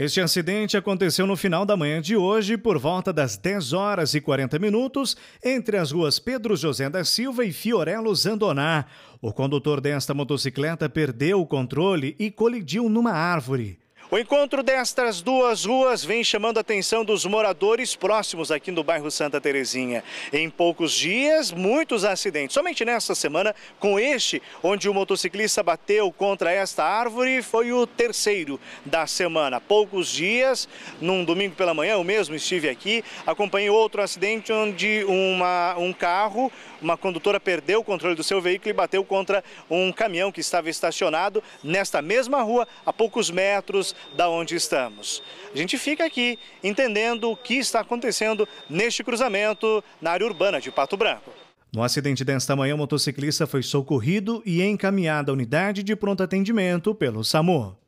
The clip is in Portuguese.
Este acidente aconteceu no final da manhã de hoje, por volta das 10 horas e 40 minutos, entre as ruas Pedro José da Silva e Fiorello Zandoná. O condutor desta motocicleta perdeu o controle e colidiu numa árvore. O encontro destas duas ruas vem chamando a atenção dos moradores próximos aqui no bairro Santa Terezinha. Em poucos dias, muitos acidentes. Somente nesta semana, com este, onde o motociclista bateu contra esta árvore, foi o terceiro da semana. Poucos dias, num domingo pela manhã, eu mesmo estive aqui, acompanhei outro acidente onde uma, um carro, uma condutora perdeu o controle do seu veículo e bateu contra um caminhão que estava estacionado nesta mesma rua, a poucos metros da onde estamos. A gente fica aqui entendendo o que está acontecendo neste cruzamento na área urbana de Pato Branco. No acidente desta manhã, o motociclista foi socorrido e encaminhado à unidade de pronto atendimento pelo SAMU.